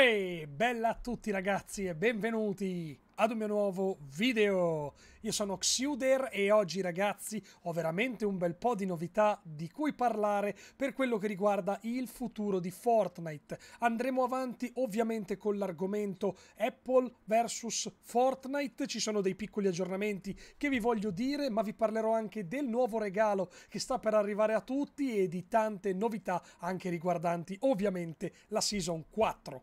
Uè, bella a tutti ragazzi e benvenuti ad un mio nuovo video. Io sono Xuder e oggi ragazzi ho veramente un bel po' di novità di cui parlare per quello che riguarda il futuro di Fortnite. Andremo avanti ovviamente con l'argomento Apple vs Fortnite, ci sono dei piccoli aggiornamenti che vi voglio dire, ma vi parlerò anche del nuovo regalo che sta per arrivare a tutti e di tante novità anche riguardanti ovviamente la Season 4.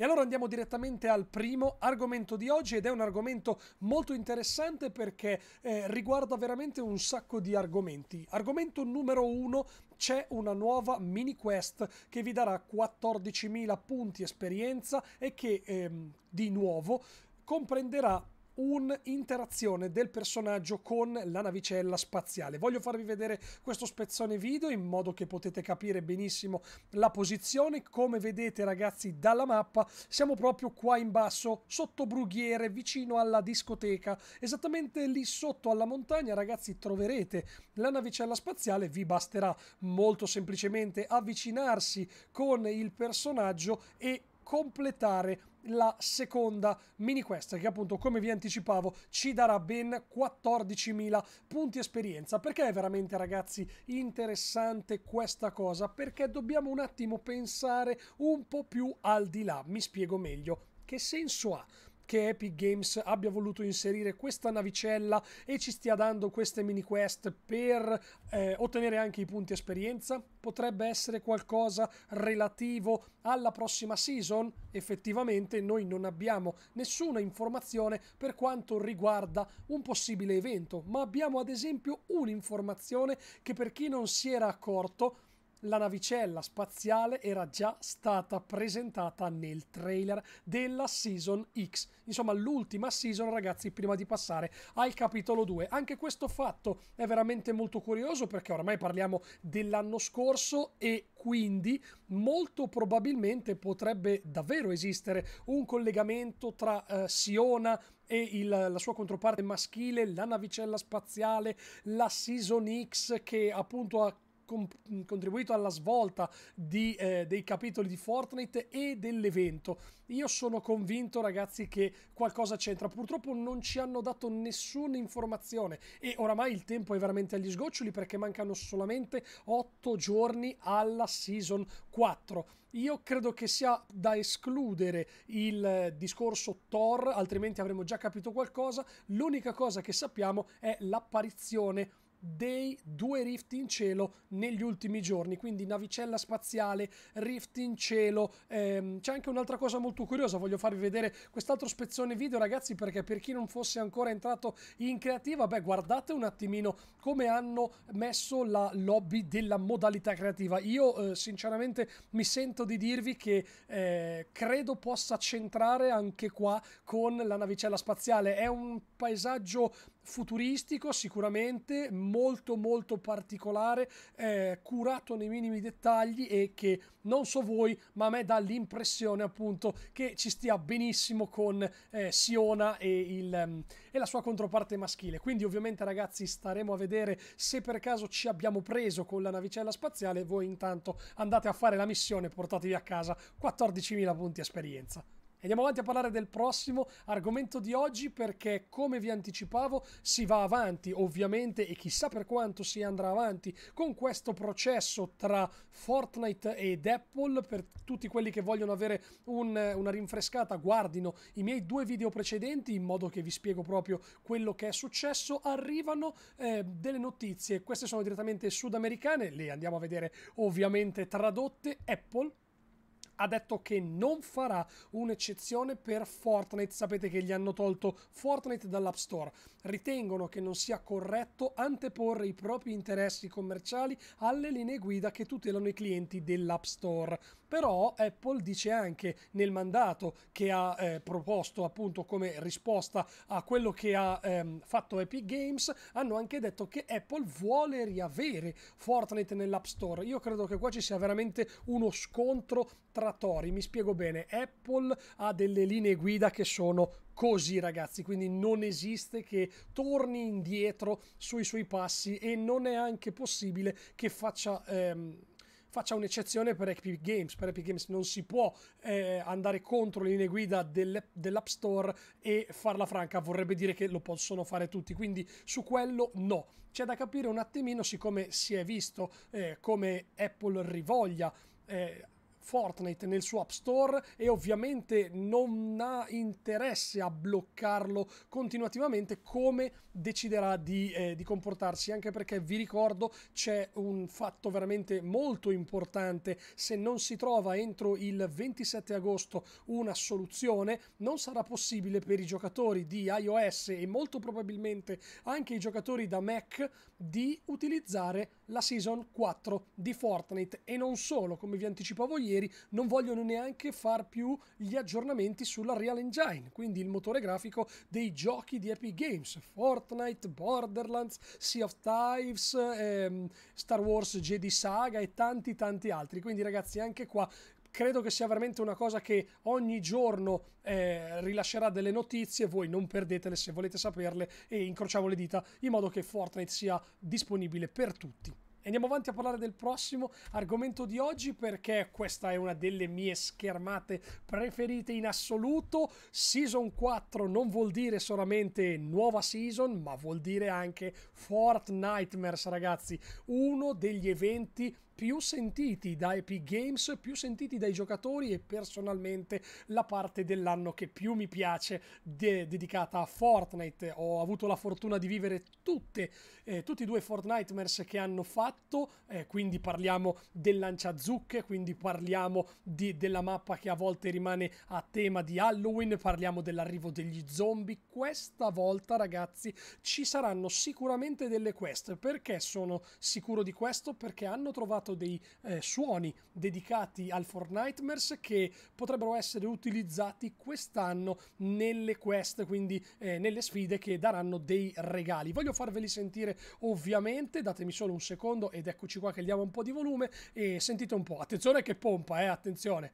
E allora andiamo direttamente al primo argomento di oggi ed è un argomento molto interessante perché eh, riguarda veramente un sacco di argomenti. Argomento numero uno c'è una nuova mini quest che vi darà 14.000 punti esperienza e che ehm, di nuovo comprenderà un'interazione del personaggio con la navicella spaziale. Voglio farvi vedere questo spezzone video in modo che potete capire benissimo la posizione. Come vedete ragazzi dalla mappa siamo proprio qua in basso, sotto Brughiere, vicino alla discoteca. Esattamente lì sotto alla montagna ragazzi troverete la navicella spaziale. Vi basterà molto semplicemente avvicinarsi con il personaggio e completare la seconda mini quest che appunto come vi anticipavo ci darà ben 14.000 punti esperienza perché è veramente ragazzi interessante questa cosa perché dobbiamo un attimo pensare un po' più al di là mi spiego meglio che senso ha che Epic Games abbia voluto inserire questa navicella e ci stia dando queste mini quest per eh, ottenere anche i punti esperienza? Potrebbe essere qualcosa relativo alla prossima season? Effettivamente noi non abbiamo nessuna informazione per quanto riguarda un possibile evento, ma abbiamo ad esempio un'informazione che per chi non si era accorto la navicella spaziale era già stata presentata nel trailer della Season X, insomma l'ultima season ragazzi prima di passare al capitolo 2. Anche questo fatto è veramente molto curioso perché oramai parliamo dell'anno scorso e quindi molto probabilmente potrebbe davvero esistere un collegamento tra eh, Siona e il, la sua controparte maschile, la navicella spaziale, la Season X che appunto ha com- contribuito alla svolta di, eh, dei capitoli di Fortnite e dell'evento. Io sono convinto, ragazzi, che qualcosa c'entra. Purtroppo non ci hanno dato nessuna informazione e oramai il tempo è veramente agli sgoccioli perché mancano solamente 8 giorni alla season 4. Io credo che sia da escludere il discorso Thor, altrimenti avremmo già capito qualcosa. L'unica cosa che sappiamo è l'apparizione dei due rift in cielo negli ultimi giorni, quindi navicella spaziale, rift in cielo. Ehm, c'è anche un'altra cosa molto curiosa, voglio farvi vedere quest'altro spezzone video, ragazzi, perché per chi non fosse ancora entrato in creativa, beh, guardate un attimino come hanno messo la lobby della modalità creativa. Io eh, sinceramente mi sento di dirvi che eh, credo possa centrare anche qua con la navicella spaziale. È un paesaggio futuristico sicuramente, molto molto particolare, eh, curato nei minimi dettagli e che non so voi, ma a me dà l'impressione appunto che ci stia benissimo con eh, Siona e, il, ehm, e la sua controparte maschile. Quindi ovviamente ragazzi staremo a vedere se per caso ci abbiamo preso con la navicella spaziale, voi intanto andate a fare la missione portatevi a casa 14.000 punti esperienza. Andiamo avanti a parlare del prossimo argomento di oggi perché come vi anticipavo si va avanti ovviamente e chissà per quanto si andrà avanti con questo processo tra Fortnite ed Apple per tutti quelli che vogliono avere un, una rinfrescata guardino i miei due video precedenti in modo che vi spiego proprio quello che è successo arrivano eh, delle notizie queste sono direttamente sudamericane le andiamo a vedere ovviamente tradotte Apple ha detto che non farà un'eccezione per Fortnite. Sapete che gli hanno tolto Fortnite dall'App Store. Ritengono che non sia corretto anteporre i propri interessi commerciali alle linee guida che tutelano i clienti dell'App Store. Però Apple dice anche nel mandato che ha eh, proposto appunto come risposta a quello che ha ehm, fatto Epic Games, hanno anche detto che Apple vuole riavere Fortnite nell'App Store. Io credo che qua ci sia veramente uno scontro trattori. Mi spiego bene, Apple ha delle linee guida che sono così ragazzi, quindi non esiste che torni indietro sui suoi passi e non è anche possibile che faccia... Ehm, faccia un'eccezione per Epic Games. Per Epic Games non si può eh, andare contro le linee guida dell'App Store e farla franca, vorrebbe dire che lo possono fare tutti, quindi su quello no. C'è da capire un attimino, siccome si è visto eh, come Apple rivoglia. Eh, Fortnite nel suo App Store e ovviamente non ha interesse a bloccarlo continuativamente come deciderà di, eh, di comportarsi, anche perché vi ricordo c'è un fatto veramente molto importante, se non si trova entro il 27 agosto una soluzione, non sarà possibile per i giocatori di iOS e molto probabilmente anche i giocatori da Mac di utilizzare la Season 4 di Fortnite e non solo, come vi anticipavo ieri volentieri non vogliono neanche far più gli aggiornamenti sulla Real Engine, quindi il motore grafico dei giochi di Epic Games, Fortnite, Borderlands, Sea of Thieves, ehm, Star Wars Jedi Saga e tanti tanti altri. Quindi ragazzi anche qua credo che sia veramente una cosa che ogni giorno eh, rilascerà delle notizie, voi non perdetele se volete saperle e incrociamo le dita in modo che Fortnite sia disponibile per tutti. Andiamo avanti a parlare del prossimo argomento di oggi perché questa è una delle mie schermate preferite in assoluto. Season 4 non vuol dire solamente nuova season, ma vuol dire anche Fortnite, ragazzi, uno degli eventi più sentiti da Epic Games, più sentiti dai giocatori e personalmente la parte dell'anno che più mi piace de- dedicata a Fortnite. Ho avuto la fortuna di vivere tutte, eh, tutti e due Fortnitemers che hanno fatto, eh, quindi parliamo del lanciazucche, quindi parliamo di, della mappa che a volte rimane a tema di Halloween, parliamo dell'arrivo degli zombie. Questa volta ragazzi ci saranno sicuramente delle quest, perché sono sicuro di questo? Perché hanno trovato realizzato dei eh, suoni dedicati al Fortnitemers che potrebbero essere utilizzati quest'anno nelle quest, quindi eh, nelle sfide che daranno dei regali. Voglio farveli sentire ovviamente, datemi solo un secondo ed eccoci qua che diamo un po' di volume e sentite un po'. Attenzione che pompa, eh, attenzione.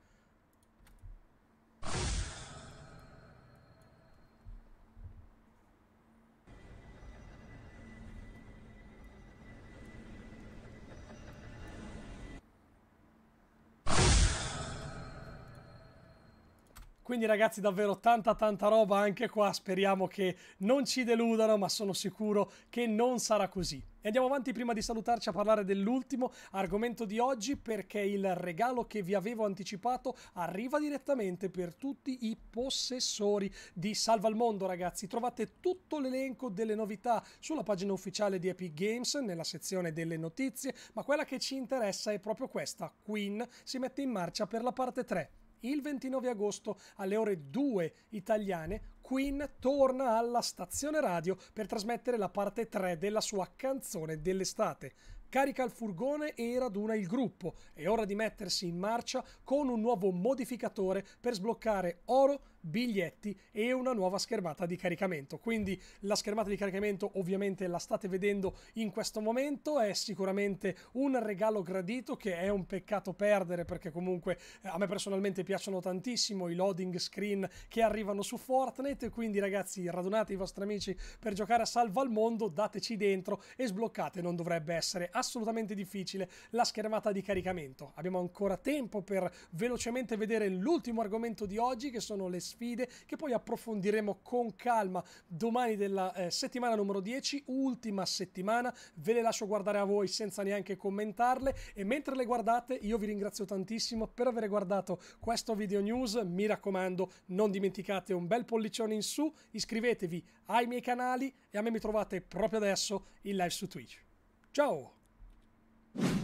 Quindi ragazzi davvero tanta tanta roba anche qua, speriamo che non ci deludano ma sono sicuro che non sarà così. E andiamo avanti prima di salutarci a parlare dell'ultimo argomento di oggi perché il regalo che vi avevo anticipato arriva direttamente per tutti i possessori di Salva il Mondo ragazzi. Trovate tutto l'elenco delle novità sulla pagina ufficiale di Epic Games nella sezione delle notizie ma quella che ci interessa è proprio questa. Queen si mette in marcia per la parte 3 il 29 agosto alle ore 2 italiane Queen torna alla stazione radio per trasmettere la parte 3 della sua canzone dell'estate carica il furgone e raduna il gruppo. È ora di mettersi in marcia con un nuovo modificatore per sbloccare oro, biglietti e una nuova schermata di caricamento. Quindi la schermata di caricamento ovviamente la state vedendo in questo momento, è sicuramente un regalo gradito che è un peccato perdere perché comunque eh, a me personalmente piacciono tantissimo i loading screen che arrivano su Fortnite, quindi ragazzi radunate i vostri amici per giocare a salva al mondo, dateci dentro e sbloccate, non dovrebbe essere assolutamente assolutamente difficile, la schermata di caricamento. Abbiamo ancora tempo per velocemente vedere l'ultimo argomento di oggi, che sono le sfide, che poi approfondiremo con calma domani della eh, settimana numero 10, ultima settimana. Ve le lascio guardare a voi senza neanche commentarle e mentre le guardate io vi ringrazio tantissimo per aver guardato questo video news. Mi raccomando, non dimenticate un bel pollicione in su, iscrivetevi ai miei canali e a me mi trovate proprio adesso in live su Twitch. Ciao! you